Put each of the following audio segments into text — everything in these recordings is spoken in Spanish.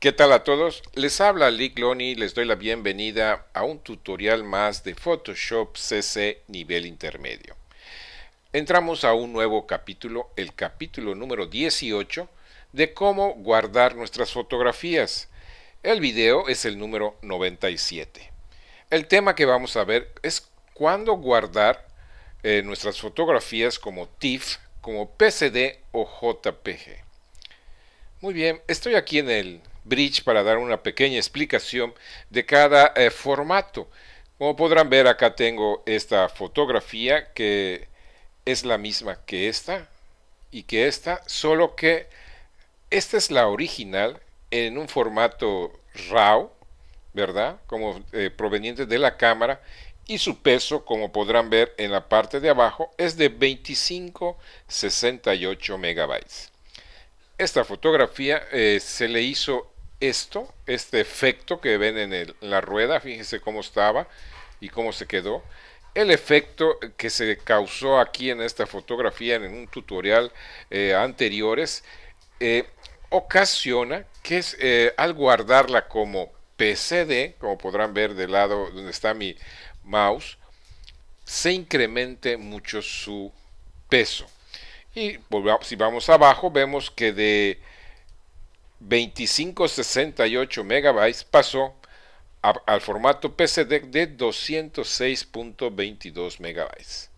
¿Qué tal a todos? Les habla Lick y les doy la bienvenida a un tutorial más de Photoshop CC nivel intermedio. Entramos a un nuevo capítulo, el capítulo número 18, de cómo guardar nuestras fotografías. El video es el número 97. El tema que vamos a ver es cuándo guardar eh, nuestras fotografías como TIFF, como PCD o JPG. Muy bien, estoy aquí en el Bridge para dar una pequeña explicación de cada eh, formato. Como podrán ver, acá tengo esta fotografía que es la misma que esta y que esta, solo que esta es la original en un formato RAW, ¿verdad? Como eh, proveniente de la cámara y su peso, como podrán ver en la parte de abajo, es de 2568 megabytes. Esta fotografía eh, se le hizo esto, este efecto que ven en, la rueda, fíjense cómo estaba y cómo se quedó. El efecto que se causó aquí en esta fotografía, en un tutorial eh, anteriores, eh, ocasiona que eh, al guardarla como PCD, como podrán ver del lado donde está mi mouse, se incremente mucho su peso. Y si vamos abajo, vemos que de 2568 megabytes pasó al formato PCD de 206.22 megabytes.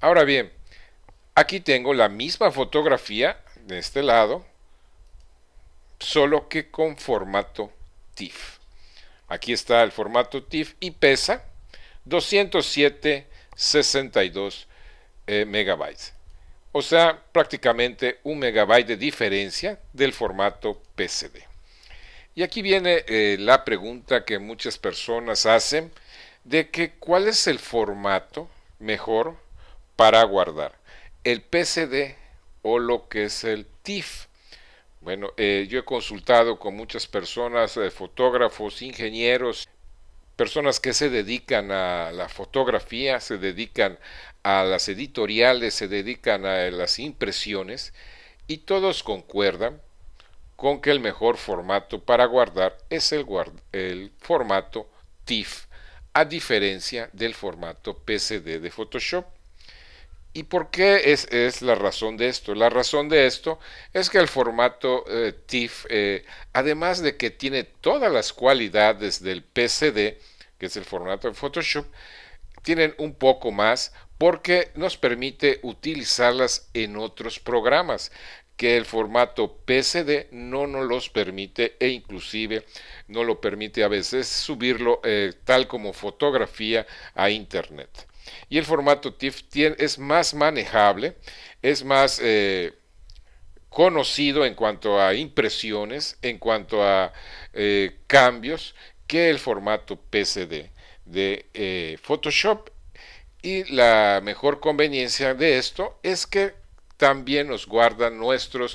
Ahora bien, aquí tengo la misma fotografía de este lado, solo que con formato TIFF. Aquí está el formato TIFF y pesa 207.62 eh, megabytes o sea, prácticamente un megabyte de diferencia del formato PCD. Y aquí viene eh, la pregunta que muchas personas hacen de que cuál es el formato mejor para guardar, el PCD o lo que es el TIFF. Bueno, eh, yo he consultado con muchas personas, eh, fotógrafos, ingenieros, personas que se dedican a la fotografía, se dedican a las editoriales, se dedican a las impresiones y todos concuerdan con que el mejor formato para guardar es el, formato TIFF, a diferencia del formato PSD de Photoshop. ¿Y por qué es, la razón de esto? La razón de esto es que el formato eh, TIFF, eh, además de que tiene todas las cualidades del PCD, que es el formato de Photoshop, tienen un poco más porque nos permite utilizarlas en otros programas que el formato PCD no nos los permite e inclusive no lo permite a veces subirlo eh, tal como fotografía a internet. Y el formato TIFF es más manejable, es más eh, conocido en cuanto a impresiones, en cuanto a eh, cambios, que el formato PSD de eh, Photoshop. Y la mejor conveniencia de esto es que también nos guarda nuestros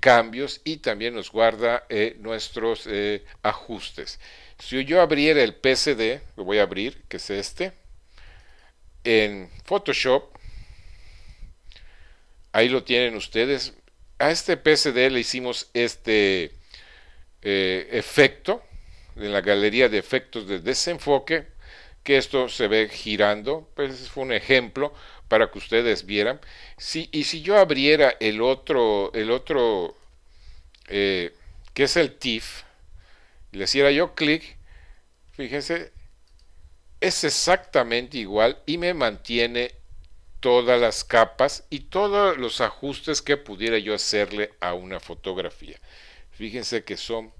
cambios y también nos guarda nuestros ajustes. Si yo abriera el PSD, lo voy a abrir, que es este en Photoshop, ahí lo tienen ustedes, a este PSD le hicimos este eh, efecto en la galería de efectos de desenfoque, que esto se ve girando, pues fue un ejemplo para que ustedes vieran. Si, y si yo abriera el otro, el otro eh, que es el TIFF, le hiciera yo clic, fíjense, es exactamente igual y me mantiene todas las capas y todos los ajustes que pudiera yo hacerle a una fotografía. Fíjense que son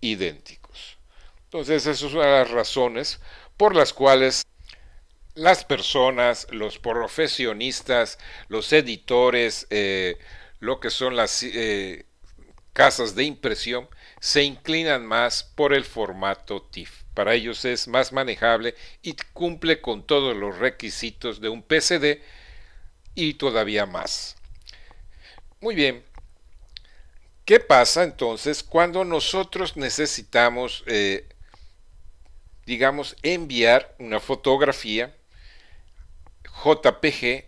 idénticos. Entonces, esas son las razones por las cuales las personas, los profesionistas, los editores, eh, lo que son las eh, casas de impresión, se inclinan más por el formato TIFF. Para ellos es más manejable y cumple con todos los requisitos de un PCD y todavía más. Muy bien. ¿Qué pasa entonces cuando nosotros necesitamos, eh, digamos, enviar una fotografía JPG,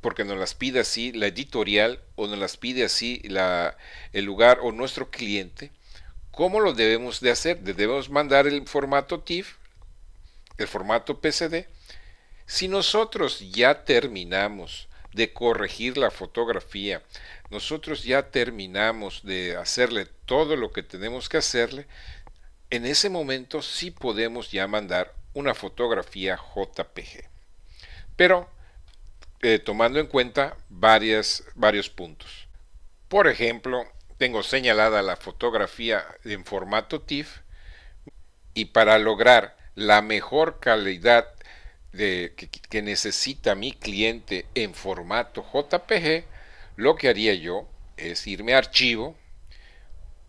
porque nos las pide así la editorial o nos las pide así el lugar o nuestro cliente? ¿Cómo lo debemos de hacer? Debemos mandar el formato TIFF, el formato PCD. Si nosotros ya terminamos de corregir la fotografía, nosotros ya terminamos de hacerle todo lo que tenemos que hacerle, en ese momento sí podemos ya mandar una fotografía JPG. Pero eh, tomando en cuenta varios puntos. Por ejemplo, tengo señalada la fotografía en formato TIFF y para lograr la mejor calidad que, que necesita mi cliente en formato JPG, lo que haría yo es irme a archivo,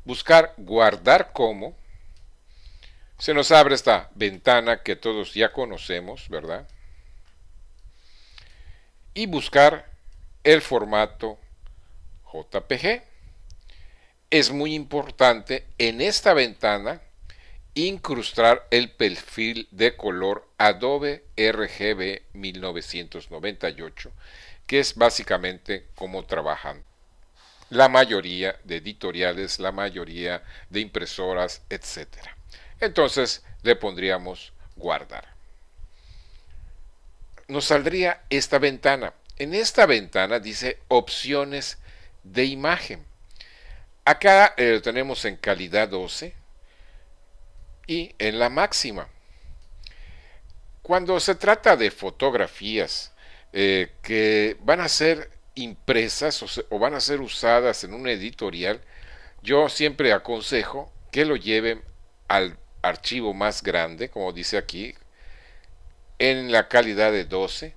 buscar guardar como, se nos abre esta ventana que todos ya conocemos, ¿verdad? Y buscar el formato JPG es muy importante en esta ventana incrustar el perfil de color Adobe RGB 1998, que es básicamente como trabajan la mayoría de editoriales, la mayoría de impresoras, etc. Entonces le pondríamos guardar. Nos saldría esta ventana. En esta ventana dice opciones de imagen. Acá lo eh, tenemos en calidad 12 y en la máxima. Cuando se trata de fotografías eh, que van a ser impresas o, o, van a ser usadas en un editorial, yo siempre aconsejo que lo lleven al archivo más grande, como dice aquí, en la calidad de 12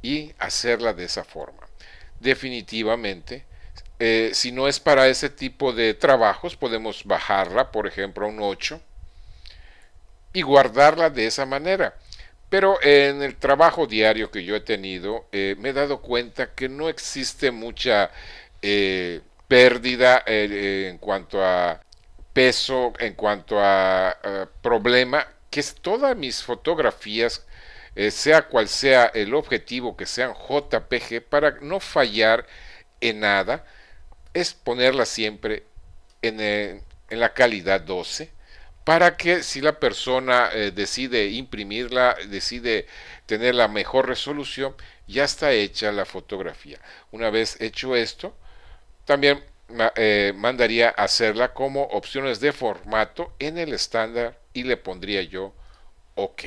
y hacerla de esa forma. Definitivamente, eh, si no es para ese tipo de trabajos, podemos bajarla, por ejemplo, a un 8 y guardarla de esa manera. Pero en el trabajo diario que yo he tenido, eh, me he dado cuenta que no existe mucha eh, pérdida en cuanto a peso, en cuanto a, problema, que todas mis fotografías, sea cual sea el objetivo, que sean JPG, para no fallar en nada es ponerla siempre en, eh, la calidad 12 para que si la persona eh, decide imprimirla, decide tener la mejor resolución, ya está hecha la fotografía. Una vez hecho esto, también eh, mandaría hacerla como opciones de formato en el estándar y le pondría yo OK.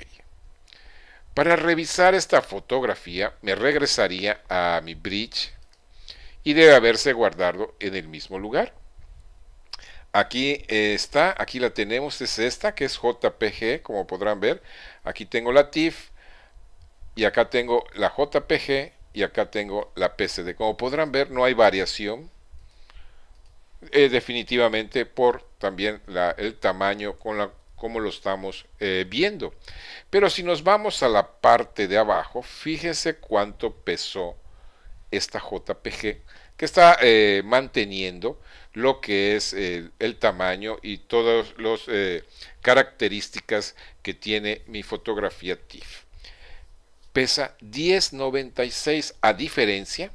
Para revisar esta fotografía me regresaría a mi bridge y debe haberse guardado en el mismo lugar. Aquí eh, está, aquí la tenemos, es esta que es JPG, como podrán ver. Aquí tengo la TIFF y acá tengo la JPG y acá tengo la PCD. Como podrán ver, no hay variación eh, definitivamente por también el tamaño con la como lo estamos eh, viendo. Pero si nos vamos a la parte de abajo, fíjese cuánto pesó esta JPG que está eh, manteniendo lo que es eh, el tamaño y todas las eh, características que tiene mi fotografía TIFF. Pesa 1096 a diferencia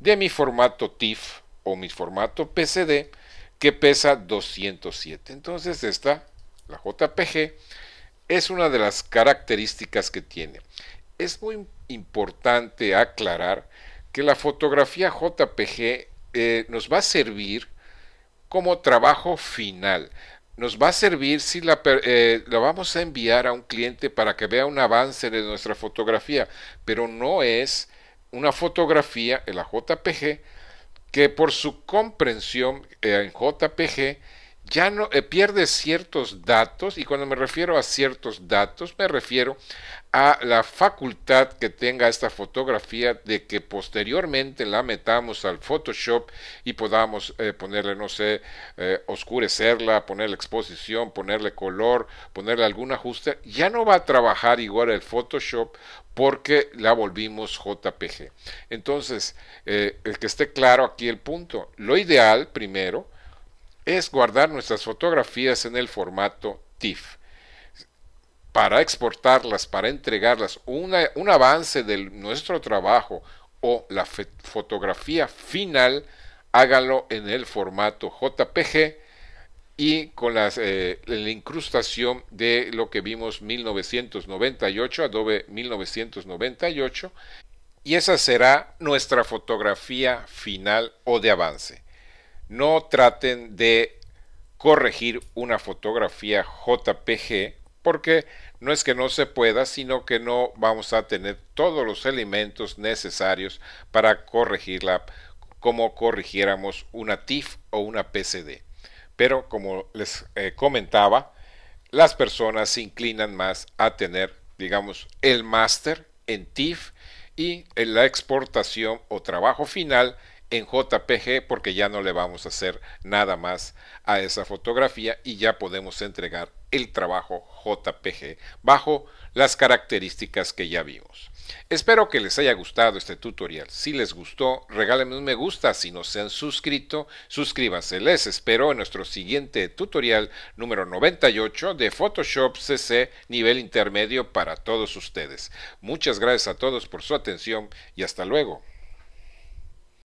de mi formato TIFF o mi formato PCD que pesa 207. Entonces esta, la JPG, es una de las características que tiene. Es muy importante aclarar que la fotografía JPG eh, nos va a servir como trabajo final. Nos va a servir si la, eh, la, vamos a enviar a un cliente para que vea un avance de nuestra fotografía, pero no es una fotografía, en la JPG, que por su comprensión eh, en JPG ya no eh, pierde ciertos datos y cuando me refiero a ciertos datos me refiero a la facultad que tenga esta fotografía de que posteriormente la metamos al Photoshop y podamos eh, ponerle no sé eh, oscurecerla ponerle exposición ponerle color ponerle algún ajuste ya no va a trabajar igual el Photoshop porque la volvimos JPG entonces el que esté claro aquí el punto lo ideal primero es guardar nuestras fotografías en el formato TIFF para exportarlas, para entregarlas, un avance de nuestro trabajo o la fotografía final, háganlo en el formato JPG y con las, eh, la incrustación de lo que vimos 1998, Adobe 1998, y esa será nuestra fotografía final o de avance no traten de corregir una fotografía JPG porque no es que no se pueda, sino que no vamos a tener todos los elementos necesarios para corregirla como corrigiéramos una TIF o una PCD. Pero como les eh, comentaba, las personas se inclinan más a tener, digamos, el máster en TIFF y en la exportación o trabajo final en JPG porque ya no le vamos a hacer nada más a esa fotografía y ya podemos entregar el trabajo JPG bajo las características que ya vimos. Espero que les haya gustado este tutorial. Si les gustó, regálenme un me gusta. Si no se han suscrito, suscríbanse. Les espero en nuestro siguiente tutorial número 98 de Photoshop CC nivel intermedio para todos ustedes. Muchas gracias a todos por su atención y hasta luego.